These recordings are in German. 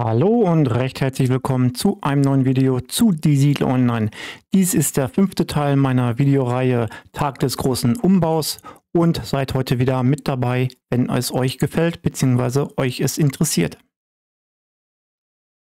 Hallo und recht herzlich willkommen zu einem neuen Video zu Die Siedler Online. Dies ist der fünfte Teil meiner Videoreihe Tag des großen Umbaus und seid heute wieder mit dabei, wenn es euch gefällt bzw. euch es interessiert.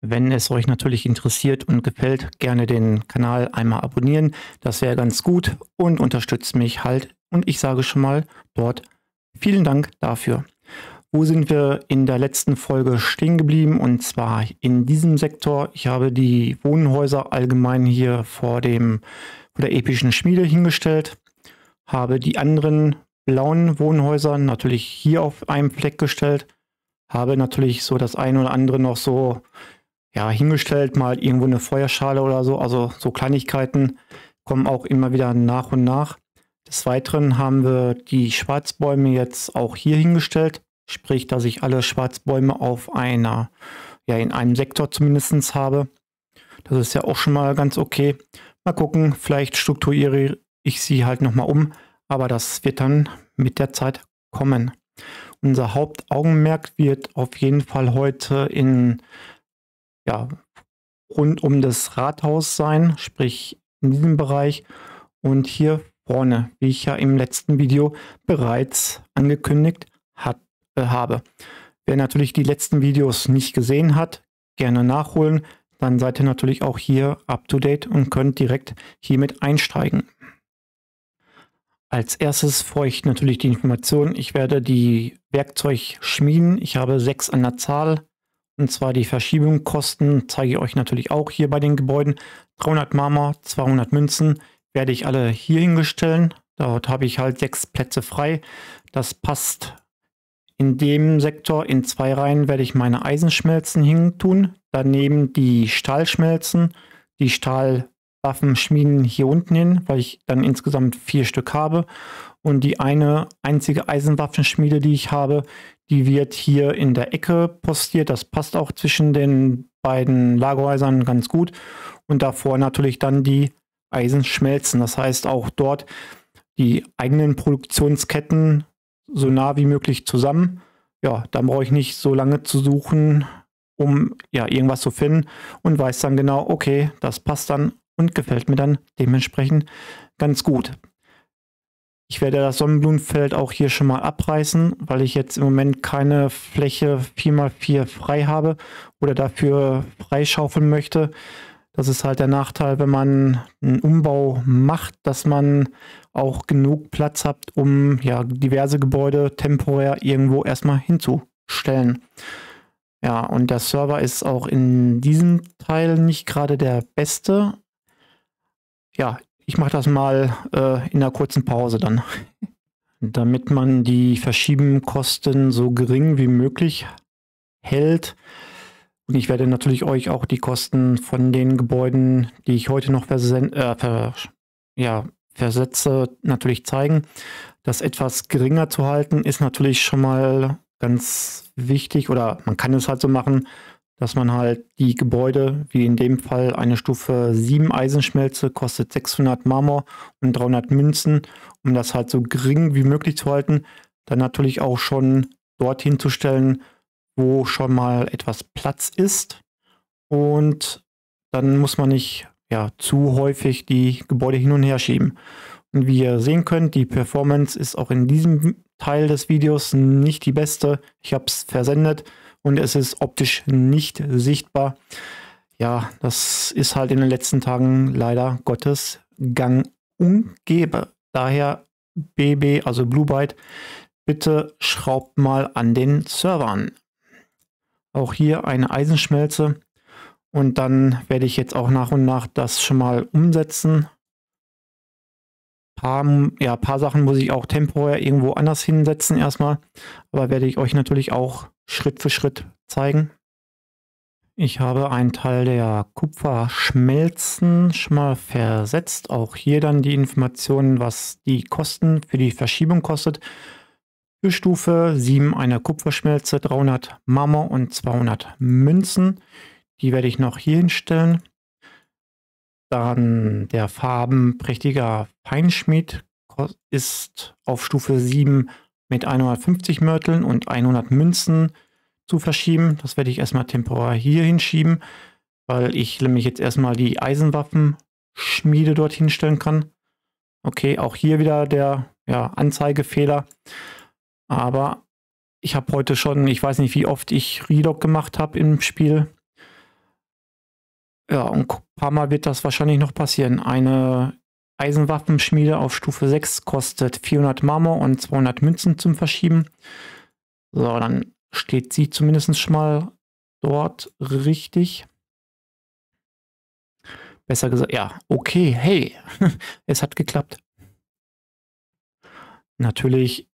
Wenn es euch natürlich interessiert und gefällt, gerne den Kanal einmal abonnieren. Das wäre ganz gut und unterstützt mich halt. Und ich sage schon mal dort vielen Dank dafür. Wo sind wir in der letzten Folge stehen geblieben? Und zwar in diesem Sektor. Ich habe die Wohnhäuser allgemein hier vor, dem, vor der epischen Schmiede hingestellt, habe die anderen blauen Wohnhäuser natürlich hier auf einem Fleck gestellt, habe natürlich so das eine oder andere noch so ja, hingestellt, mal irgendwo eine Feuerschale oder so. Also so Kleinigkeiten kommen auch immer wieder nach und nach. Des Weiteren haben wir die Schwarzbäume jetzt auch hier hingestellt Sprich, dass ich alle Schwarzbäume auf einer, ja, in einem Sektor zumindest habe. Das ist ja auch schon mal ganz okay. Mal gucken, vielleicht strukturiere ich sie halt nochmal um, aber das wird dann mit der Zeit kommen. Unser Hauptaugenmerk wird auf jeden Fall heute in, ja, rund um das Rathaus sein, sprich in diesem Bereich und hier vorne, wie ich ja im letzten Video bereits angekündigt äh, habe. Wer natürlich die letzten Videos nicht gesehen hat, gerne nachholen. Dann seid ihr natürlich auch hier up to date und könnt direkt hiermit einsteigen. Als erstes freue ich natürlich die Information. Ich werde die Werkzeug schmieden. Ich habe sechs an der Zahl. Und zwar die Verschiebungskosten zeige ich euch natürlich auch hier bei den Gebäuden. 300 Marmor, 200 Münzen werde ich alle hier hinstellen. Dort habe ich halt sechs Plätze frei. Das passt in dem Sektor in zwei Reihen werde ich meine Eisenschmelzen hintun. Daneben die Stahlschmelzen, die Stahlwaffenschmieden hier unten hin, weil ich dann insgesamt vier Stück habe. Und die eine einzige Eisenwaffenschmiede, die ich habe, die wird hier in der Ecke postiert. Das passt auch zwischen den beiden Lagerhäusern ganz gut. Und davor natürlich dann die Eisenschmelzen. Das heißt auch dort die eigenen Produktionsketten so nah wie möglich zusammen. Ja, dann brauche ich nicht so lange zu suchen, um ja irgendwas zu finden und weiß dann genau, okay, das passt dann und gefällt mir dann dementsprechend ganz gut. Ich werde das Sonnenblumenfeld auch hier schon mal abreißen, weil ich jetzt im Moment keine Fläche 4x4 frei habe oder dafür freischaufeln möchte. Das ist halt der Nachteil, wenn man einen Umbau macht, dass man auch genug Platz hat, um ja, diverse Gebäude temporär irgendwo erstmal hinzustellen. Ja, und der Server ist auch in diesem Teil nicht gerade der beste. Ja, ich mache das mal äh, in einer kurzen Pause dann. Damit man die Verschiebenkosten so gering wie möglich hält, und ich werde natürlich euch auch die Kosten von den Gebäuden, die ich heute noch äh, ver ja, versetze, natürlich zeigen. Das etwas geringer zu halten, ist natürlich schon mal ganz wichtig oder man kann es halt so machen, dass man halt die Gebäude, wie in dem Fall eine Stufe 7 Eisenschmelze, kostet 600 Marmor und 300 Münzen, um das halt so gering wie möglich zu halten. Dann natürlich auch schon dorthin zu stellen, wo schon mal etwas Platz ist. Und dann muss man nicht ja, zu häufig die Gebäude hin und her schieben. Und wie ihr sehen könnt, die Performance ist auch in diesem Teil des Videos nicht die beste. Ich habe es versendet und es ist optisch nicht sichtbar. Ja, das ist halt in den letzten Tagen leider Gottes Gang und Gebe. Daher BB, also Blue Byte, bitte schraubt mal an den Servern. Auch hier eine Eisenschmelze. Und dann werde ich jetzt auch nach und nach das schon mal umsetzen. Paar, ja, paar Sachen muss ich auch temporär irgendwo anders hinsetzen erstmal. Aber werde ich euch natürlich auch Schritt für Schritt zeigen. Ich habe einen Teil der Kupferschmelzen schon mal versetzt. Auch hier dann die Informationen, was die Kosten für die Verschiebung kostet. Für Stufe 7 eine Kupferschmelze, 300 Marmor und 200 Münzen. Die werde ich noch hier hinstellen. Dann der farbenprächtiger Feinschmied ist auf Stufe 7 mit 150 Mörteln und 100 Münzen zu verschieben. Das werde ich erstmal temporär hier hinschieben, weil ich nämlich jetzt erstmal die Eisenwaffenschmiede dorthin stellen kann. Okay, auch hier wieder der ja, Anzeigefehler. Aber ich habe heute schon, ich weiß nicht, wie oft ich Relog gemacht habe im Spiel. Ja, und ein paar Mal wird das wahrscheinlich noch passieren. Eine Eisenwaffenschmiede auf Stufe 6 kostet 400 Marmor und 200 Münzen zum Verschieben. So, dann steht sie zumindest schon mal dort richtig. Besser gesagt, ja, okay, hey, es hat geklappt. Natürlich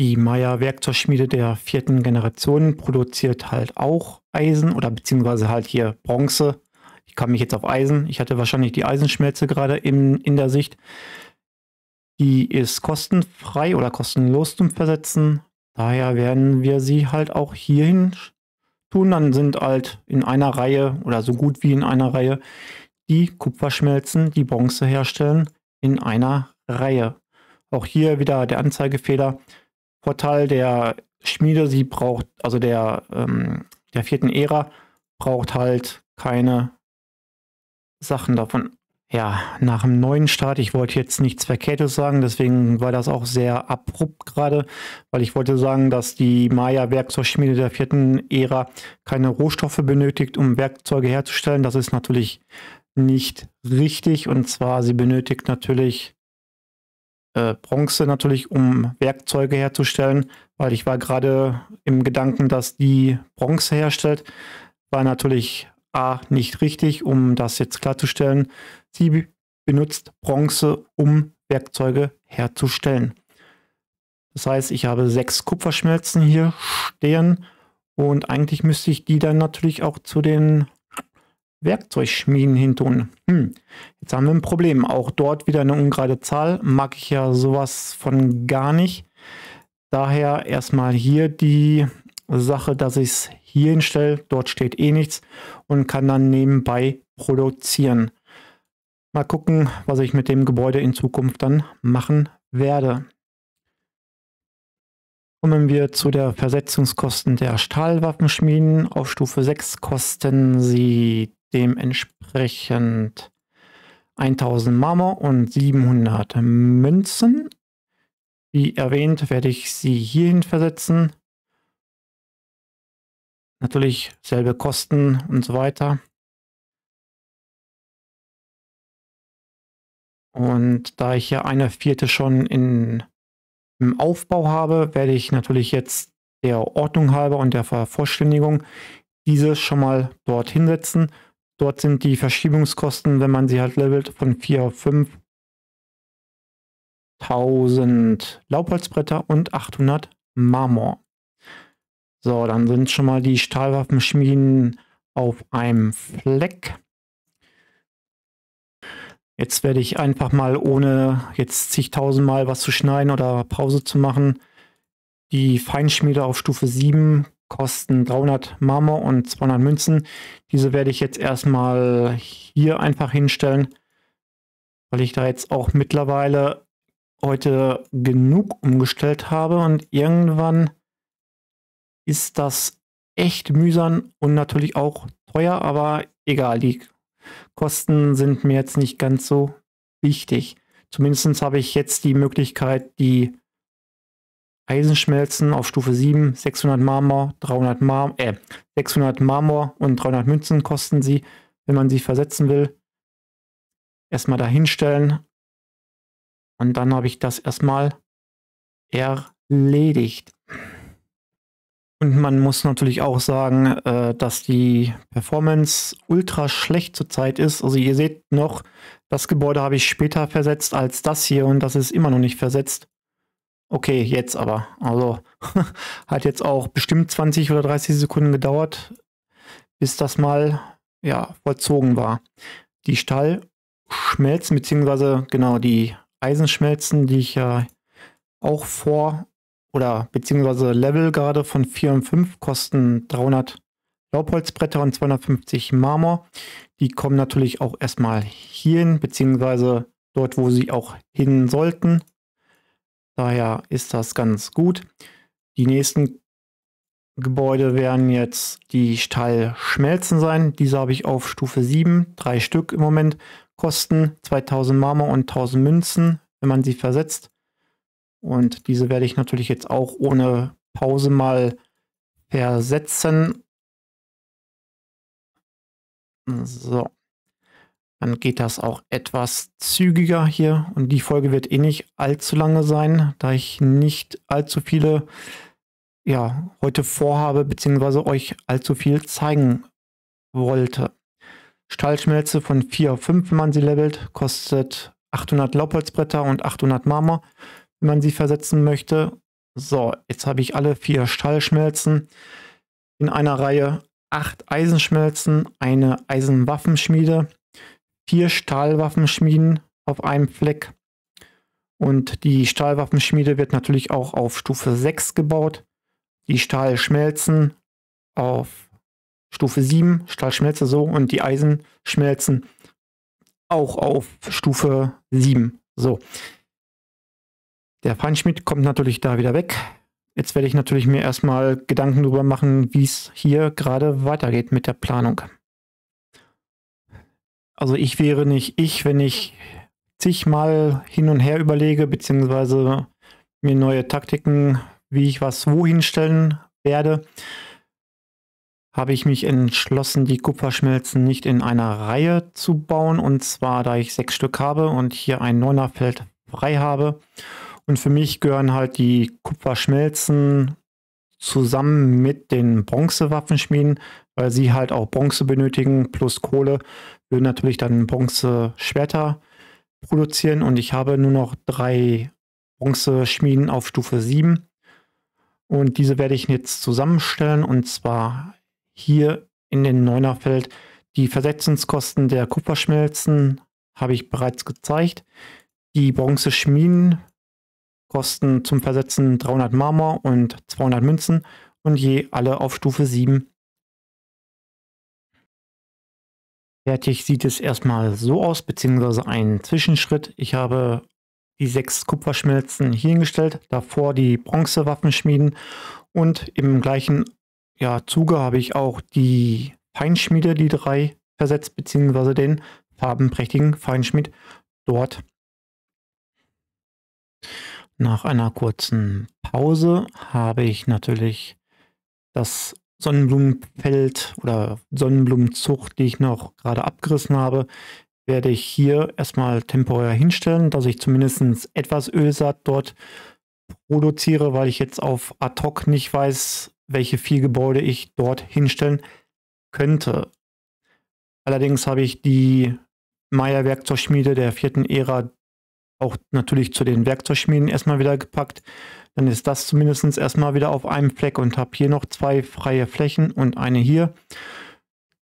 die Meyer Werkzeugschmiede der vierten Generation produziert halt auch Eisen oder beziehungsweise halt hier Bronze. Ich kann mich jetzt auf Eisen. Ich hatte wahrscheinlich die Eisenschmelze gerade in, in der Sicht. Die ist kostenfrei oder kostenlos zum Versetzen. Daher werden wir sie halt auch hierhin tun. Dann sind halt in einer Reihe oder so gut wie in einer Reihe die Kupferschmelzen, die Bronze herstellen, in einer Reihe. Auch hier wieder der Anzeigefehler. Portal der Schmiede, sie braucht, also der, ähm, der vierten Ära, braucht halt keine Sachen davon. Ja, nach dem neuen Start, ich wollte jetzt nichts Verkehrtes sagen, deswegen war das auch sehr abrupt gerade, weil ich wollte sagen, dass die Maya-Werkzeugschmiede der vierten Ära keine Rohstoffe benötigt, um Werkzeuge herzustellen. Das ist natürlich nicht richtig und zwar sie benötigt natürlich äh, Bronze natürlich, um Werkzeuge herzustellen, weil ich war gerade im Gedanken, dass die Bronze herstellt. War natürlich A nicht richtig, um das jetzt klarzustellen. Sie benutzt Bronze, um Werkzeuge herzustellen. Das heißt, ich habe sechs Kupferschmelzen hier stehen und eigentlich müsste ich die dann natürlich auch zu den Werkzeugschmieden hin tun? Hm, jetzt haben wir ein Problem. Auch dort wieder eine ungerade Zahl. Mag ich ja sowas von gar nicht. Daher erstmal hier die Sache, dass ich es hier hinstelle. Dort steht eh nichts und kann dann nebenbei produzieren. Mal gucken, was ich mit dem Gebäude in Zukunft dann machen werde. Kommen wir zu der Versetzungskosten der Stahlwaffenschmieden. Auf Stufe 6 kosten sie dementsprechend 1000 Marmor und 700 Münzen. Wie erwähnt, werde ich sie hierhin versetzen. Natürlich selbe Kosten und so weiter. Und da ich ja eine vierte schon in, im Aufbau habe, werde ich natürlich jetzt der Ordnung halber und der Vervollständigung diese schon mal dorthin setzen Dort sind die Verschiebungskosten, wenn man sie halt levelt, von 4 auf 5. 1000 Laubholzbretter und 800 Marmor. So, dann sind schon mal die Stahlwaffenschmieden auf einem Fleck. Jetzt werde ich einfach mal, ohne jetzt zigtausendmal was zu schneiden oder Pause zu machen, die Feinschmiede auf Stufe 7 kosten 300 Marmor und 200 Münzen. Diese werde ich jetzt erstmal hier einfach hinstellen, weil ich da jetzt auch mittlerweile heute genug umgestellt habe und irgendwann ist das echt mühsam und natürlich auch teuer, aber egal, die Kosten sind mir jetzt nicht ganz so wichtig. Zumindest habe ich jetzt die Möglichkeit, die Eisenschmelzen auf Stufe 7, 600 Marmor, 300 Marmor, äh, 600 Marmor und 300 Münzen kosten sie, wenn man sie versetzen will. Erstmal dahinstellen. Und dann habe ich das erstmal erledigt. Und man muss natürlich auch sagen, äh, dass die Performance ultra schlecht zurzeit ist. Also ihr seht noch, das Gebäude habe ich später versetzt als das hier und das ist immer noch nicht versetzt okay, jetzt aber. Also hat jetzt auch bestimmt 20 oder 30 Sekunden gedauert, bis das mal ja, vollzogen war. Die Stahlschmelzen, beziehungsweise genau die Eisenschmelzen, die ich ja auch vor oder beziehungsweise Level gerade von 4 und 5 kosten 300 Laubholzbretter und 250 Marmor. Die kommen natürlich auch erstmal hierhin, beziehungsweise dort, wo sie auch hin sollten. Daher ist das ganz gut. Die nächsten Gebäude werden jetzt die Stallschmelzen sein. Diese habe ich auf Stufe 7, drei Stück im Moment. Kosten 2000 Marmor und 1000 Münzen, wenn man sie versetzt. Und diese werde ich natürlich jetzt auch ohne Pause mal versetzen. So dann geht das auch etwas zügiger hier. Und die Folge wird eh nicht allzu lange sein, da ich nicht allzu viele ja, heute vorhabe, beziehungsweise euch allzu viel zeigen wollte. Stahlschmelze von 4 auf 5, wenn man sie levelt, kostet 800 Laubholzbretter und 800 Marmor, wenn man sie versetzen möchte. So, jetzt habe ich alle vier Stahlschmelzen in einer Reihe. Acht Eisenschmelzen, eine Eisenwaffenschmiede, vier Stahlwaffenschmieden auf einem Fleck. Und die Stahlwaffenschmiede wird natürlich auch auf Stufe 6 gebaut. Die Stahlschmelzen auf Stufe 7, Stahlschmelze so, und die Eisenschmelzen auch auf Stufe 7. So. Der Feinschmied kommt natürlich da wieder weg. Jetzt werde ich natürlich mir erstmal Gedanken darüber machen, wie es hier gerade weitergeht mit der Planung. Also ich wäre nicht ich, wenn ich zigmal hin und her überlege, beziehungsweise mir neue Taktiken, wie ich was wohin stellen werde, habe ich mich entschlossen, die Kupferschmelzen nicht in einer Reihe zu bauen. Und zwar, da ich sechs Stück habe und hier ein Neunerfeld frei habe. Und für mich gehören halt die Kupferschmelzen zusammen mit den Bronzewaffenschmieden weil sie halt auch Bronze benötigen plus Kohle, würden natürlich dann Bronze-Schwerter produzieren und ich habe nur noch drei Bronze-Schmieden auf Stufe 7. Und diese werde ich jetzt zusammenstellen und zwar hier in den Neunerfeld. Die Versetzungskosten der Kupferschmelzen habe ich bereits gezeigt. Die Bronze-Schmieden kosten zum Versetzen 300 Marmor und 200 Münzen und je alle auf Stufe 7. Fertig sieht es erstmal so aus, beziehungsweise ein Zwischenschritt. Ich habe die sechs Kupferschmelzen hier hingestellt, davor die Bronzewaffen schmieden und im gleichen ja, Zuge habe ich auch die Feinschmiede, die drei versetzt, beziehungsweise den farbenprächtigen Feinschmied dort. Nach einer kurzen Pause habe ich natürlich das Sonnenblumenfeld oder Sonnenblumenzucht, die ich noch gerade abgerissen habe, werde ich hier erstmal temporär hinstellen, dass ich zumindest etwas Ölsaat dort produziere, weil ich jetzt auf ad hoc nicht weiß, welche vier Gebäude ich dort hinstellen könnte. Allerdings habe ich die Meier Werkzeugschmiede der vierten Ära auch natürlich zu den Werkzeugschmieden erstmal wieder gepackt dann ist das zumindest erstmal wieder auf einem Fleck und habe hier noch zwei freie Flächen und eine hier.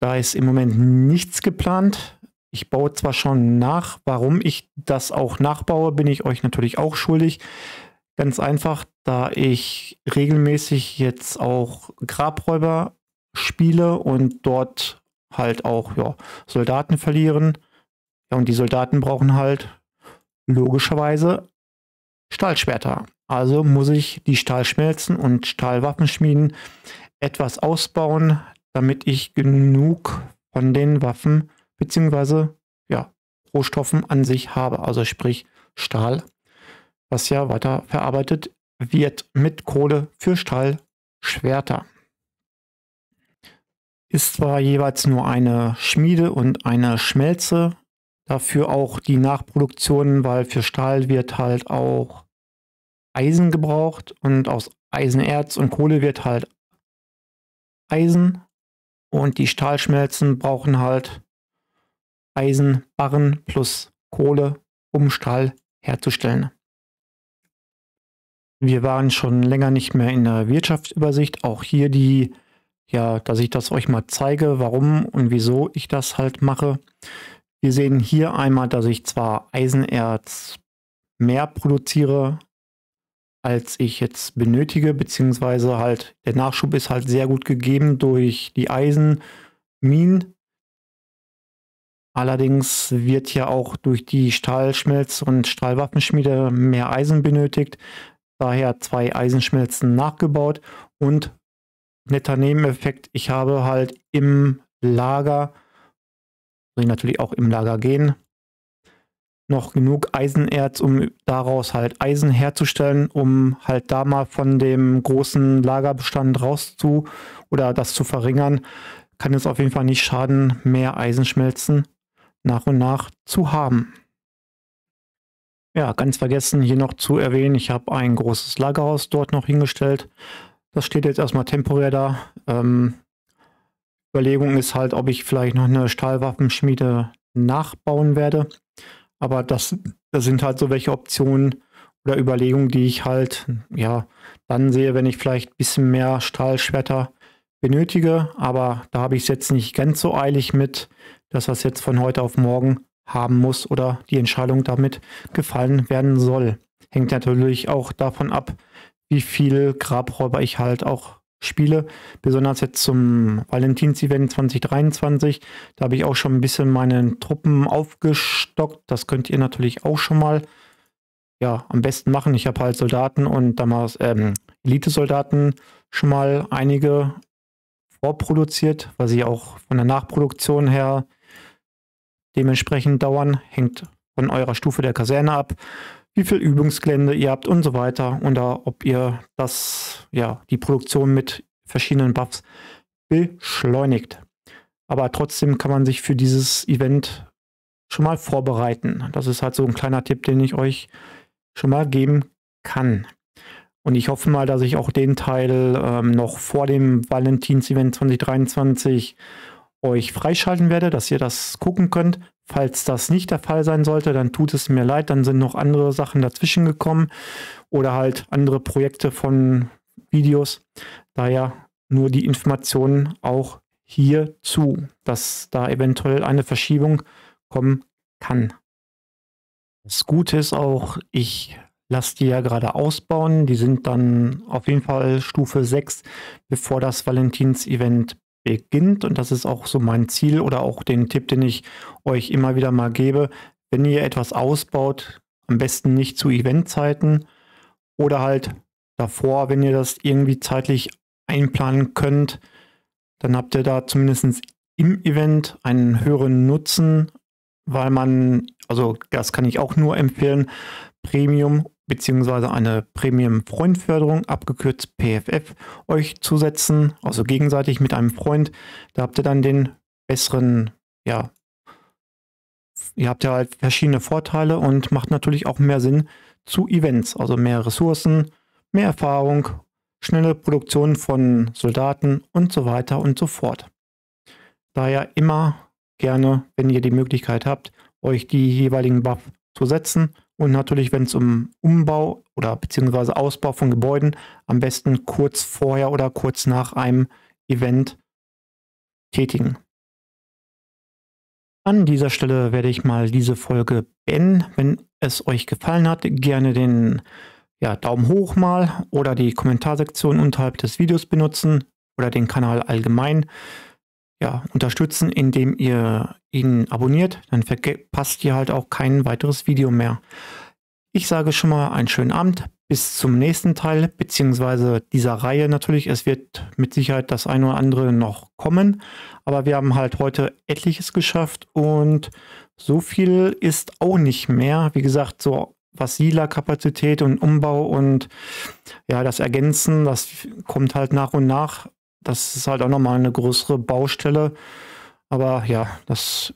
Da ist im Moment nichts geplant. Ich baue zwar schon nach, warum ich das auch nachbaue, bin ich euch natürlich auch schuldig. Ganz einfach, da ich regelmäßig jetzt auch Grabräuber spiele und dort halt auch ja, Soldaten verlieren. Ja, und die Soldaten brauchen halt logischerweise Stahlschwerter. Also muss ich die Stahlschmelzen und Stahlwaffenschmieden etwas ausbauen, damit ich genug von den Waffen bzw. ja, Rohstoffen an sich habe. Also sprich Stahl, was ja weiter verarbeitet wird mit Kohle für Stahlschwerter. Ist zwar jeweils nur eine Schmiede und eine Schmelze, dafür auch die Nachproduktion, weil für Stahl wird halt auch Eisen gebraucht und aus Eisenerz und Kohle wird halt Eisen und die Stahlschmelzen brauchen halt Eisenbarren plus Kohle, um Stahl herzustellen. Wir waren schon länger nicht mehr in der Wirtschaftsübersicht. Auch hier die, ja, dass ich das euch mal zeige, warum und wieso ich das halt mache. Wir sehen hier einmal, dass ich zwar Eisenerz mehr produziere als ich jetzt benötige, beziehungsweise halt der Nachschub ist halt sehr gut gegeben durch die Eisenminen. Allerdings wird ja auch durch die Stahlschmelz- und Stahlwaffenschmiede mehr Eisen benötigt, daher zwei Eisenschmelzen nachgebaut und netter Nebeneffekt, ich habe halt im Lager, soll ich natürlich auch im Lager gehen, noch genug Eisenerz, um daraus halt Eisen herzustellen, um halt da mal von dem großen Lagerbestand raus zu oder das zu verringern, kann es auf jeden Fall nicht schaden, mehr Eisenschmelzen nach und nach zu haben. Ja, ganz vergessen hier noch zu erwähnen, ich habe ein großes Lagerhaus dort noch hingestellt. Das steht jetzt erstmal temporär da. Ähm, Überlegung ist halt, ob ich vielleicht noch eine Stahlwaffenschmiede nachbauen werde. Aber das, das sind halt so welche Optionen oder Überlegungen, die ich halt, ja, dann sehe, wenn ich vielleicht ein bisschen mehr Stahlschwerter benötige. Aber da habe ich es jetzt nicht ganz so eilig mit, dass das jetzt von heute auf morgen haben muss oder die Entscheidung damit gefallen werden soll. Hängt natürlich auch davon ab, wie viel Grabräuber ich halt auch Spiele, besonders jetzt zum Valentins-Event 2023. Da habe ich auch schon ein bisschen meine Truppen aufgestockt. Das könnt ihr natürlich auch schon mal ja, am besten machen. Ich habe halt Soldaten und damals ähm, Elite-Soldaten schon mal einige vorproduziert, weil sie auch von der Nachproduktion her dementsprechend dauern. Hängt von eurer Stufe der Kaserne ab wie viel Übungsgelände ihr habt und so weiter und da, ob ihr das, ja, die Produktion mit verschiedenen Buffs beschleunigt. Aber trotzdem kann man sich für dieses Event schon mal vorbereiten. Das ist halt so ein kleiner Tipp, den ich euch schon mal geben kann. Und ich hoffe mal, dass ich auch den Teil ähm, noch vor dem Valentins-Event 2023 euch freischalten werde, dass ihr das gucken könnt. Falls das nicht der Fall sein sollte, dann tut es mir leid, dann sind noch andere Sachen dazwischen gekommen oder halt andere Projekte von Videos. Daher nur die Informationen auch hierzu, dass da eventuell eine Verschiebung kommen kann. Das Gute ist auch, ich lasse die ja gerade ausbauen. Die sind dann auf jeden Fall Stufe 6, bevor das Valentins-Event beginnt, und das ist auch so mein Ziel oder auch den Tipp, den ich euch immer wieder mal gebe, wenn ihr etwas ausbaut, am besten nicht zu Eventzeiten oder halt davor, wenn ihr das irgendwie zeitlich einplanen könnt, dann habt ihr da zumindest im Event einen höheren Nutzen, weil man, also das kann ich auch nur empfehlen, Premium beziehungsweise eine premium freundförderung abgekürzt PFF, euch zusetzen, also gegenseitig mit einem Freund. Da habt ihr dann den besseren, ja, ihr habt ja halt verschiedene Vorteile und macht natürlich auch mehr Sinn zu Events, also mehr Ressourcen, mehr Erfahrung, schnelle Produktion von Soldaten und so weiter und so fort. Daher immer gerne, wenn ihr die Möglichkeit habt, euch die jeweiligen Buff zu setzen und natürlich, wenn es um Umbau oder beziehungsweise Ausbau von Gebäuden, am besten kurz vorher oder kurz nach einem Event tätigen. An dieser Stelle werde ich mal diese Folge beenden. Wenn es euch gefallen hat, gerne den ja, Daumen hoch mal oder die Kommentarsektion unterhalb des Videos benutzen oder den Kanal allgemein ja, unterstützen, indem ihr ihn abonniert. Dann verpasst ihr halt auch kein weiteres Video mehr. Ich sage schon mal einen schönen Abend. Bis zum nächsten Teil, beziehungsweise dieser Reihe natürlich. Es wird mit Sicherheit das eine oder andere noch kommen. Aber wir haben halt heute etliches geschafft und so viel ist auch nicht mehr. Wie gesagt, so was Siedlerkapazität und Umbau und ja, das Ergänzen, das kommt halt nach und nach das ist halt auch nochmal eine größere Baustelle. Aber ja, das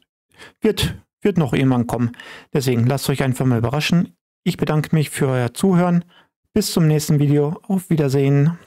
wird, wird noch irgendwann kommen. Deswegen lasst euch einfach mal überraschen. Ich bedanke mich für euer Zuhören. Bis zum nächsten Video. Auf Wiedersehen.